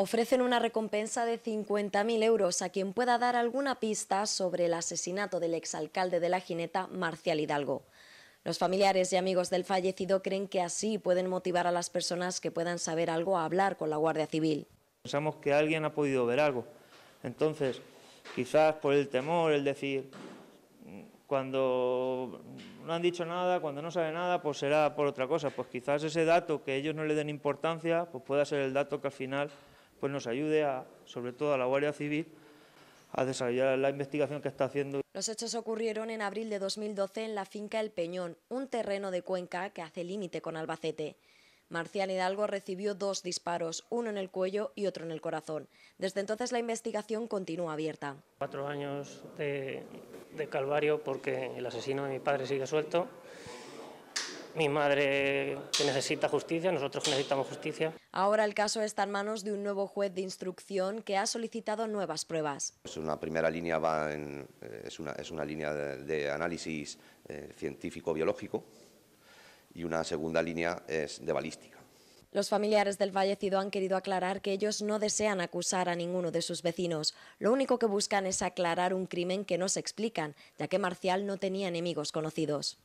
ofrecen una recompensa de 50.000 euros a quien pueda dar alguna pista sobre el asesinato del exalcalde de la Gineta, Marcial Hidalgo. Los familiares y amigos del fallecido creen que así pueden motivar a las personas que puedan saber algo a hablar con la Guardia Civil. Pensamos que alguien ha podido ver algo. Entonces, quizás por el temor, el decir, cuando no han dicho nada, cuando no sabe nada, pues será por otra cosa. Pues quizás ese dato que ellos no le den importancia, pues pueda ser el dato que al final pues nos ayude a, sobre todo a la Guardia Civil, a desarrollar la investigación que está haciendo. Los hechos ocurrieron en abril de 2012 en la finca El Peñón, un terreno de Cuenca que hace límite con Albacete. Marcial Hidalgo recibió dos disparos, uno en el cuello y otro en el corazón. Desde entonces la investigación continúa abierta. Cuatro años de calvario porque el asesino de mi padre sigue suelto mi madre necesita justicia, nosotros necesitamos justicia. Ahora el caso está en manos de un nuevo juez de instrucción que ha solicitado nuevas pruebas. Es una primera línea eh, es, una, es una línea de, análisis eh, científico-biológico y una segunda línea es de balística. Los familiares del fallecido han querido aclarar que ellos no desean acusar a ninguno de sus vecinos. Lo único que buscan es aclarar un crimen que no se explican, ya que Marcial no tenía enemigos conocidos.